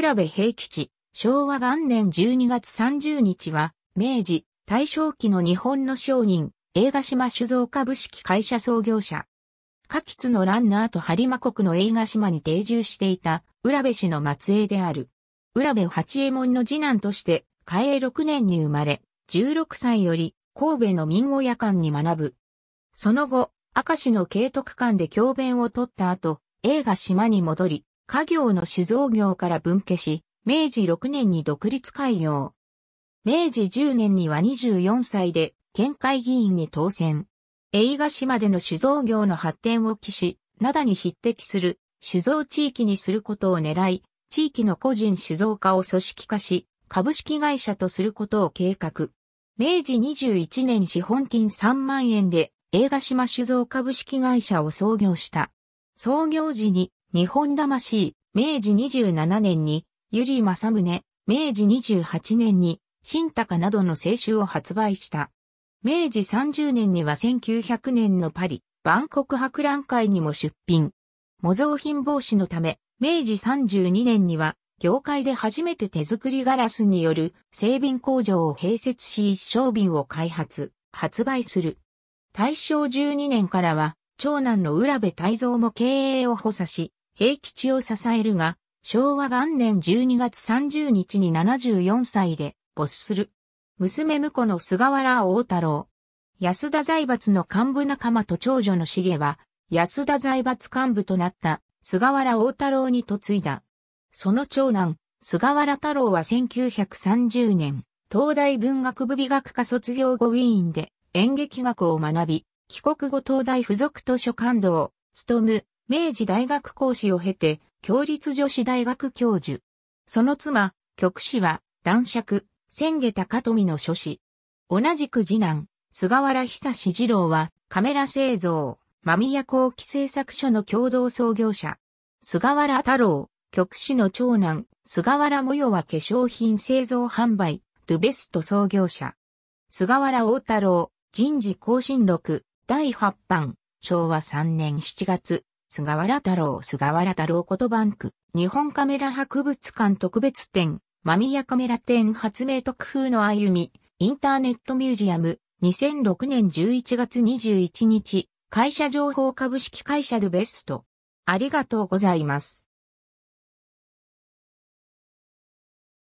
浦部平吉、昭和元年12月30日は、明治、大正期の日本の商人、映画島酒造株式会社創業者。下吉のランナーと張馬国の映画島に定住していた、浦部氏の末裔である。浦部八右衛門の次男として、嘉永6年に生まれ、16歳より、神戸の民語夜間に学ぶ。その後、明石の慶徳館で教鞭を取った後、映画島に戻り、家業の酒造業から分家し、明治6年に独立開業。明治10年には24歳で県会議員に当選。映画島での酒造業の発展を期し、灘に匹敵する酒造地域にすることを狙い、地域の個人酒造家を組織化し、株式会社とすることを計画。明治21年資本金3万円で映画島酒造株式会社を創業した。創業時に日本魂、明治27年に、ゆり正宗、明治28年に、新高などの青春を発売した。明治30年には1900年のパリ、万国博覧会にも出品。模造品防止のため、明治32年には、業界で初めて手作りガラスによる製瓶工場を併設し一品瓶を開発、発売する。大正12年からは、長男の浦部泰造も経営を補佐し、平吉を支えるが、昭和元年12月30日に74歳で没する。娘婿の菅原大太郎。安田財閥の幹部仲間と長女の茂は、安田財閥幹部となった菅原大太郎に嫁いだ。その長男、菅原太郎は1930年、東大文学部美学科卒業後ウィーンで演劇学を学び、帰国後東大附属図書館堂を務む明治大学講師を経て、共立女子大学教授。その妻、曲子は、男爵、千下高富の諸子。同じく次男、菅原久志二郎は、カメラ製造、間宮後期製作所の共同創業者。菅原太郎、曲子の長男、菅原模様は化粧品製造販売、ドゥベスト創業者。菅原大太郎、人事更新録、第8版、昭和3年7月、菅原太郎菅原太郎ことバンク、日本カメラ博物館特別展、マミヤカメラ展発明特風の歩み、インターネットミュージアム、2006年11月21日、会社情報株式会社でベスト。ありがとうございます。